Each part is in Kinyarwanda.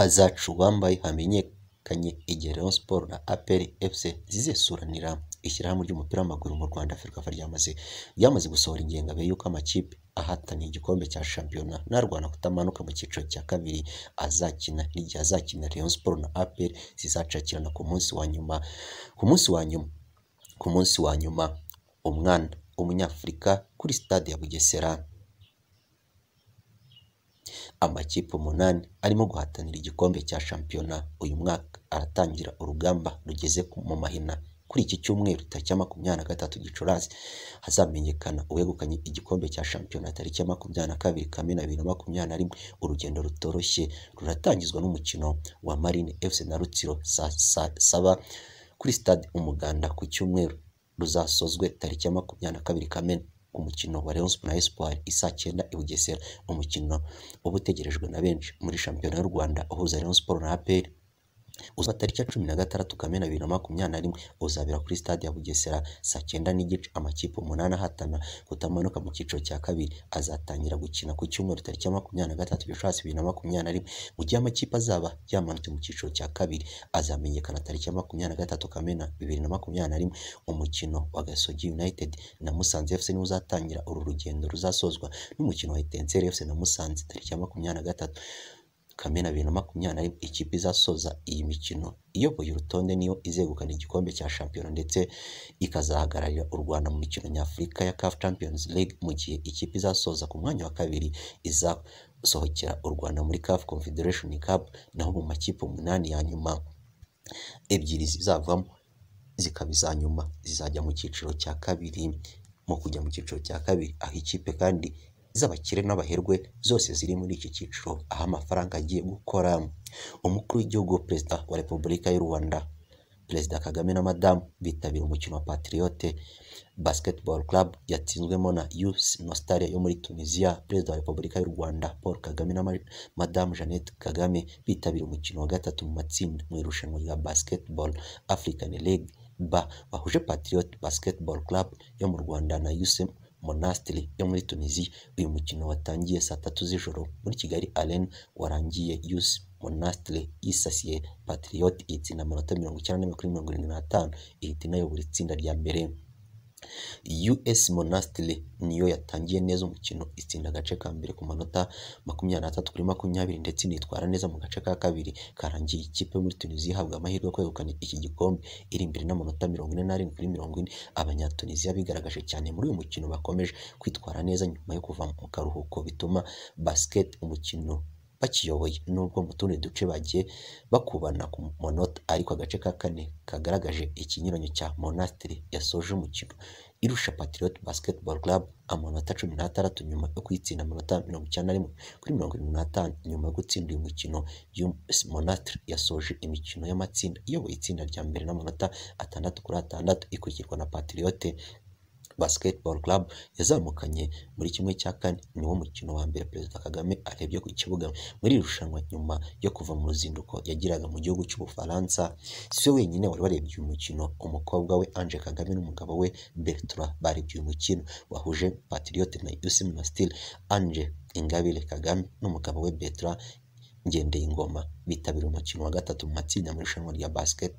hazacu wambaye hamenyekanye igihe Rayon Sports na Aperi FC zizesuranira ishyirahamwe ry'umupira w'amaguru mu Rwanda FERWAFA ryamaze ryamaze gusohora ingengabihe y'uko amakipe ahataniye igikombe cya shampiyona n'arwana kutamanuka mu cyiciro cya kabiri azakina n'igihe azakina Rayon Sports na APR zizacakirana ku munsi wa nyuma ku munsi wa nyuma ku munsi wa nyuma umwana umunyafurika kuri stade ya Bugesera Amakipe umunani arimo guhatanira igikombe cya shampiyona uyu mwaka, aratangira urugamba rugeze mu mahina kuri iki cyumweru tariki ya makumyabiri na gatatu Gicurasi, hazamenyekana uwegukanye igikombe cya shampiyona tariki ya makumyabiri na kabiri Kamena bibiri na makumyabiri na rimwe, urugendo rutoroshye ruratangizwa n'umukino wa Marine FC na Rutsiro saa saba kuri Stade Umuganda ku cyumweru, ruzasozwe tariki ya makumyabiri na kabiri Kamena. mukino wa Rayon Sport na Espoir i cyenda i Bugesera, umukino uba utegerejwe na benshi muri shampiyona y'u Rwanda uhuza Rayon Sports na APR. uzaba tariki ya cumi na gatandatu kamena bibiri na makumyabiri na rimwe uzabera kuri stade ya bugesera saa cyenda n'igice amakipe umunani ahatana kutamanuka mu cyiciro cya kabiri azatangira gukina ku cyumweru tariki ya makumyabiri na gatatu gicurasi bibiri na makumyabiri na rimwe mu gihe amakipe azaba yamanutse mu cyiciro cya kabiri azamenyekana tariki ya makumyabiri na gatatu kamena bibiri na makumyabiri na rimwe umukino wa gasogi united na musanze fc niwo uzatangira uru rugendo ruzasozwa n'umukino wa etenseri fc na musanze tariki ya makumyabiri na gatatu Kamena bibiri na makumyabiri ikipe izasoza iyi mikino iyoboye urutonde niyo izegukana igikombe cya shampiyona ndetse ikazahagararira u Rwanda mu mikino nyafurika ya CAF Champions League mu gihe ikipe izasoza ku mwanya wa kabiri izasohokera u Rwanda muri CAF Confederation Cup naho mu makipe umunani ya nyuma ebyiri zizavamo zikaba iza nyuma zizajya mu cyiciro cya kabiri mu kujya mu cyiciro cya kabiri aho ikipe kandi iz'abakire n'abaherwe zose ziri muri iki cyiciro aho amafaranga agiye gukora umukuru w'igihugu perezida wa repubulika y'u Rwanda perezida Kagame na madamu bitabira umukino wa patiriyote basketball club yatsinzwemo na US Nostale yo muri Tunisia perezida wa repubulika y'u Rwanda Paul Kagame na madamu Jeannette Kagame bitabira umukino wa gatatu mu matsinda mu irushanwa rya basketball African League ba wahuje Patriot Basketball Club yo mu Rwanda na USM Monastir yo muri Tuniziya, uyu mukino watangiye saa tatu z'ijoro muri Kigali Arena warangiye US Monastir isasiye Patriote itsinda amanota mirongo icyenda na kuri mirongo irindwi n'atanu ihita inayobora itsinda rya mbere. US Monastir niyo yatangiye neza umukino itsinda agace ka mbere ku manota makumyabiri n'atatu kuri makumyabiri ndetse nitwara neza mu gace ka kabiri karangiye ikipe yo muri Tunisia ihabwa amahirwe yo kwegukana iki gikombe iri imbere n'amanota mirongo ine n'arindwi kuri mirongo ine abanyatunisia bigaragaje cyane muri uyu mukino bakomeje kwitwara neza nyuma yo kuva mu karuhuko bituma basket umukino bakiyoboye nubwo mu tundi duce bagiye bakubana ku manota ariko agace ka kane kagaragaje ikinyuranyo cya Monastir yasoje umukino irusha Patriot Basketball Club amanota cumi n'atandatu nyuma yo kuyitsinda amanota mirongo icyenda rimwe kuri mirongo irindwi n'atanu nyuma yo gutsinda uyu mukino Monastir yasoje imikino y'amatsinda iyoboye itsinda rya mbere n'amanota atandatu kuri atandatu ikurikirwa na Patriote Basketball Club yazamukanye muri kimwe cya kane niwo mukino wa mbere perezida kagame arebye ku kibuga muri iri rushanwa nyuma yo kuva mu ruzinduko yagiraga mu gihugu cy'ubufaransa si we wenyine wari warebye uyu mukino umukobwa we anje kagame n'umugabo we bertrand barebye uyu mukino wahuje patiriyote na yusimu na stile ingabire kagame n'umugabo we bertrand ngendeye ingoma bitabira umukino wa gatatu mu matsinda mu irushanwa rya basiketi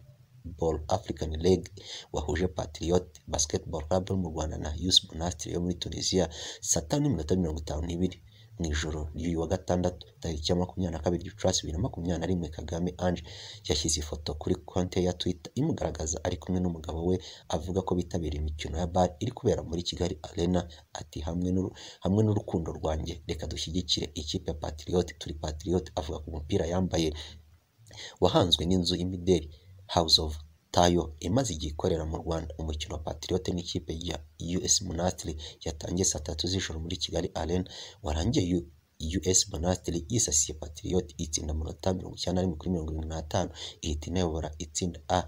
Basketball African League wahuje Patriot Basketball Club yo mu Rwanda na US Bonastre yo muri Tunisia saa tanu n'iminota mirongo itanu n'ibiri mu ijoro ry'uyu wa gatandatu tariki ya makumyabiri na kabiri Gicurasi bibiri na makumyabiri na rimwe Kagame Ange yashyize ifoto kuri konte ya Twitter imugaragaza ari kumwe n'umugabo we avuga ko bitabiriye imikino ya bar iri kubera muri Kigali Arena ati hamwe n'urukundo rwanjye reka dushyigikire ikipe ya Patriot turi Patriot avuga ku mupira yambaye wahanzwe n'inzu y'imideli House of Tayo imaze igihe ikorera mu Rwanda, umukino wa Patriote n'ikipe ya US Monastir yatangiye saa tatu z'ijoro muri Kigali Arena, warangiye US Monastir yisasiye Patriote itsinda amanota mirongo icyenda n'arindwi kuri mirongo irindwi n'atanu ihita inayobora itsinda A,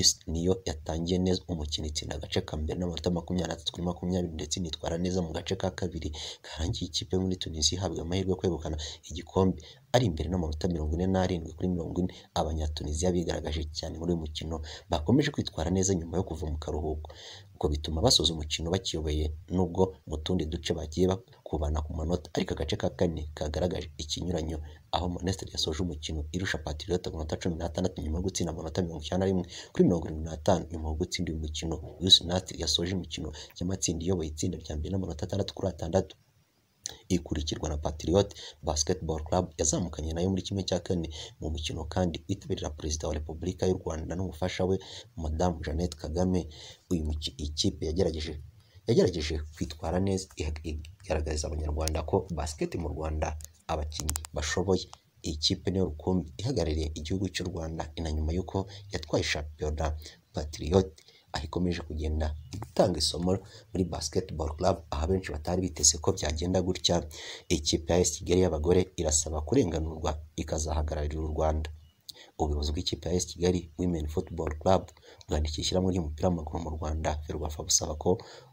US niyo yatangiye neza umukino itsinda agace ka mbere n'amanota makumyabiri n'atatu kuri makumyabiri ndetse nitwara neza mu gace ka kabiri karangiye ikipe yo muri Tunisia ihabwa amahirwe yo kwegukana igikombe. ari imbere n'amanota mirongo ine n'arindwi kuri mirongo ine abanyatuniziya bigaragaje cyane muri uyu mukino bakomeje kwitwara neza nyuma yo kuva mu karuhuko ubwo bituma basoza umukino bakiyoboye nubwo mu tundi duce bagiye bakubana ku manota ariko agace ka kane kagaragaje ikinyuranyo aho Monastir yasoje umukino irusha Patriote ku cumi n'atandatu nyuma yo gutsinda amanota mirongo icyenda na rimwe kuri mirongo irindwi n'atanu nyuma yo gutsinda uyu mukino Uyu Sinatiri yasoje imikino y'amatsinda iyoboye itsinda rya mbere n'amanota atandatu kuri atandatu ikurikirwa na Patriot Basketball Club yazamukanye nayo muri kimwe cya kane mu mukino kandi witabirira Perezida wa Repubulika y'u Rwanda n'umufasha we Madamu Jeannette Kagame uyu ikipe yagerageje yagerageje kwitwara neza igaragariza abanyarwanda ko basket mu Rwanda abakinnyi bashoboye iyi kipe niyo rukumbi ihagarariye igihugu cy'u Rwanda inanyuma y'uko yatwaye shampiyona Patriot aho ikomeje kugenda gutanga isomo muri basketball club aha benshi batari biteze ko byagenda gutya ikipe ya Kigali y'abagore irasaba kurenganurwa ikazahagararira u Rwanda ubuyobozi bw'ikipe ya Kigali Women Football Club bwandikiye ishyirahamwe ry'umupira w'amaguru mu Rwanda Ferwafa busaba ko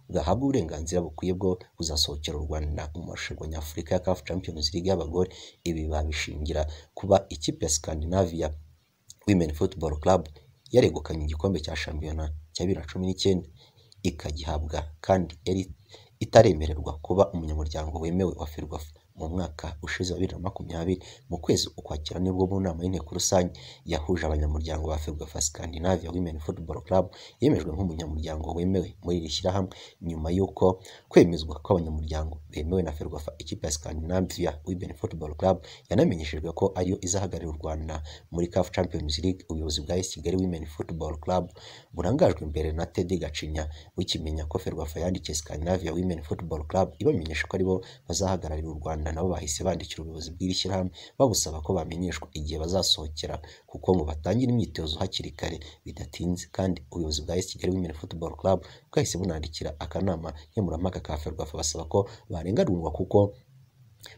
bwahabwa uburenganzira bukwiye bwo kuzasohokera u Rwanda mu marushanwa nyafurika ya CAF Champions League y'abagore ibi babishingira kuba ikipe ya Scandinavia Women Football Club yaregukanye igikombe cya shampiyona cya bibiri na cumi n'icyenda, ikagihabwa kandi itaremererwa kuba umunyamuryango wemewe wa Ferwafa. mu mwaka ushize wa bibiri na makumyabiri, mu kwezi ukwakira nibwo mu nama y'inteko rusange yahuje abanyamuryango ba Ferwafa Scandinavia Women Football Club yemejwe nk'umunyamuryango wemewe muri iri shyirahamwe nyuma y'uko kwemezwa kw'abanyamuryango bemewe na Ferwafa ikipe ya Scandinavia Women Football Club yanamenyeshejwe ko ariyo izahagarira u Rwanda muri CAF Champions League ubuyobozi bwa AS Kigali Women Football Club burangajwe imbere na Teddy Gacinya bukimenya ko Ferwafa yandikiye Scandinavia Women Football Club ibamenyesha ko aribo bazahagararira u Rwanda Rwanda nabo bahise bandikira ubuyobozi bw'iri shyirahamwe babusaba ko bamenyeshwa igihe bazasohokera kuko ngo batangire imyitozo hakiri kare bidatinze kandi ubuyobozi bwa AS Kigali Women Football Club bwahise bunandikira akanama nkemurampaka ka Ferwafa basaba ko barenganurwa kuko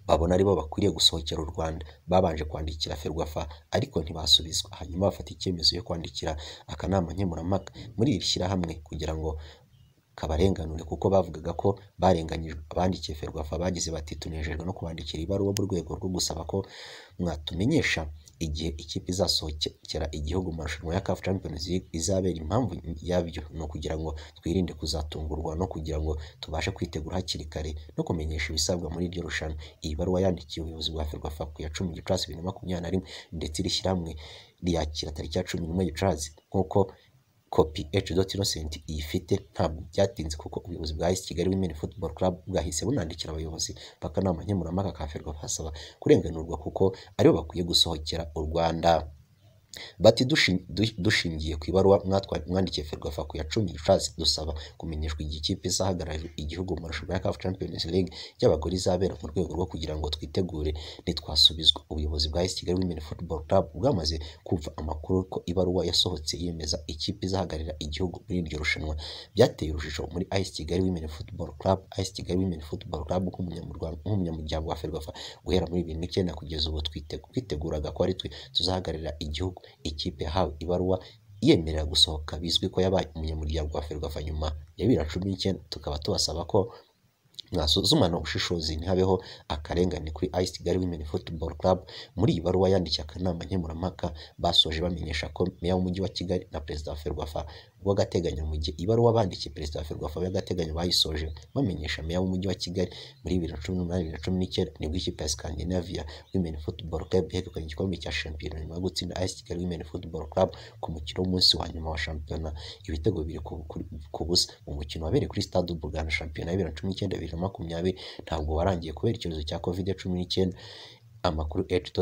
babona aribo bakwiriye gusohokera u Rwanda babanje kwandikira Ferwafa ariko ntibasubizwa hanyuma bafata icyemezo yo kwandikira akanama nkemurampaka muri iri shyirahamwe kugira ngo kabarenganure kuko bavugaga ko barenganyijwe abandikiye ferwafa bagize bati tunejejwe no kubandikira ibaruwa mu rwego rwo gusaba ko mwatumenyesha igihe ikipe izasohokera igihugu mu marushanwa ya CAF Champions League izabera impamvu yabyo ni ukugira ngo twirinde kuzatungurwa no kugira ngo tubashe kwitegura hakiri kare no kumenyesha ibisabwa muri iryo rushanwa iyi baruwa yandikiye ubuyobozi bwa ferwafa ku ya cumi gicurasi bibiri na makumyabiri na rimwe ndetse iri shyirahamwe ryakira tariki ya cumi n'imwe gicurasi nk'uko kopi eci doti inosenti iyifite ntabwo byatinze kuko ubuyobozi bwa esi kigali wimeni futuboro karabu bwahise bunandikira abayobozi b'akanama nkemurampaka ka ferwafa basaba kurenganurwa kuko aribo bakwiye gusohokera u rwanda Bati dushingiye ku ibaruwa mwandikiye Ferwafa ku ya cumi Gicurasi dusaba kumenyeshwa igihe ikipe izahagararira igihugu mu marushanwa ya CAF Champions League y'abagore izabera mu rwego rwo kugira ngo twitegure ntitwasubizwa. Ubuyobozi bwa AS Kigali Women Football Club bwamaze kumva amakuru ko ibaruwa yasohotse yemeza ikipe izahagararira igihugu muri iryo rushanwa. Byateye urujijo muri AS Kigali Women Football Club, AS Kigali Women Football Club nk'umunyamuryango wa Ferwafa guhera muri bibiri n'icyenda kugeza ubu twiteguraga ko ari twe tuzahagararira igihugu Ikipe yahawe ibaruwa yemerera gusohoka bizwi ko yabaye umunyamuryango wa Ferwafa nyuma ya bibiri na cumi n'icyenda, tukaba tubasaba ko mwasuzumana ubushishozi ntihabeho akarengane kuri AS Kigali Women Football Club, muri iyi baruwa yandikiye akanama nkemurampaka basoje bamenyesha ko meya w'umujyi wa Kigali na perezida wa Ferwafa rw'agateganyo mu gihe ibaruwa bandikiye perezida wa ferwafa y'agateganyo bayisoje bamenyesha meya w'umujyi wa kigali muri bibiri na cumi n'umunani bibiri na cumi n'icyenda nibwo ikipe ya scandinavia women football club yegukanye igikombe cya shampiyona nyuma yo gutsinda as kigali women football club ku mukino w'umunsi wa nyuma wa shampiyona ibitego bibiri ku busa mu mukino wabereye kuri stade umuganda shampiyona ya bibiri na cumi n'icyenda bibiri na makumyabiri ntabwo warangiye kubera icyorezo cya covid cumi n'icyenda amakuru Eto'o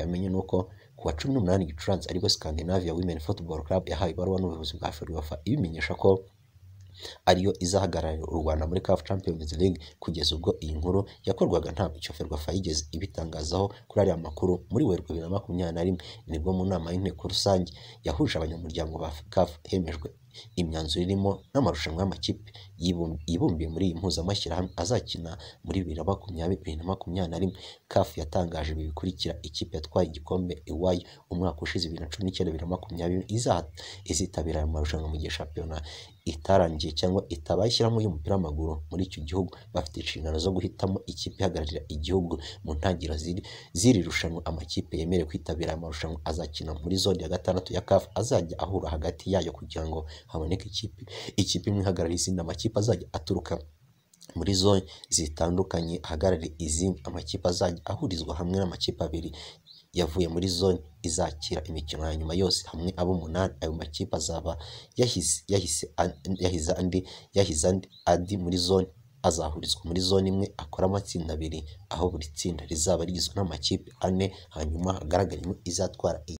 yamenye n'uko uko ku wa cumi n'umunani Gicurasi aribwo Scandinavia Women Football Club yahawe ibaruwa n'ubuyobozi bwa Ferwafa ibimenyesha ko ariyo izahagararira u Rwanda muri CAF Champions League kugeza ubwo iyi nkuru yakorwaga ntabwo icyo Ferwafa yigeze ibitangazaho kuri ariya makuru muri Werurwe bibiri na makumyabiri na rimwe nibwo mu nama y'inteko rusange yahuje abanyamuryango ba CAF hemejwe imyanzuro irimo n'amarushanwa y'amakipe yibumbiye muri iyi mpuzamashyirahamwe azakina muri bibiri na makumyabiri na makumyabiri na rimwe CAF yatangaje ibi bikurikira ikipe yatwaye igikombe iwayo umwaka ushize bibiri na cumi n'icyenda bibiri na makumyabiri izitabira aya marushanwa mu gihe shampiyona itarangiye cyangwa itabaye ishyirahamwe ry'umupira w'amaguru muri icyo gihugu bafite inshingano zo guhitamo ikipe ihagararira igihugu mu ntangiriro z'iri rushanwa amakipe yemerewe kwitabira aya marushanwa azakina muri zone ya gatandatu ya CAF azajya ahura hagati yayo kugira ngo haboneke ikipe ikipe imwe ihagarariye izindi amakipe azajya aturuka muri zone zitandukanye ahagarariye izindi amakipe azajya ahurizwa hamwe n'amakipe abiri yavuye muri zone izakira imikino ya nyuma yose hamwe abo umunani ayo makipe azaba yahise yahize andi yahize andi muri zone azahurizwa muri zone imwe akora amatsinda abiri aho buri tsinda rizaba rigizwe n'amakipe ane hanyuma hagaragaremo izatwara iyi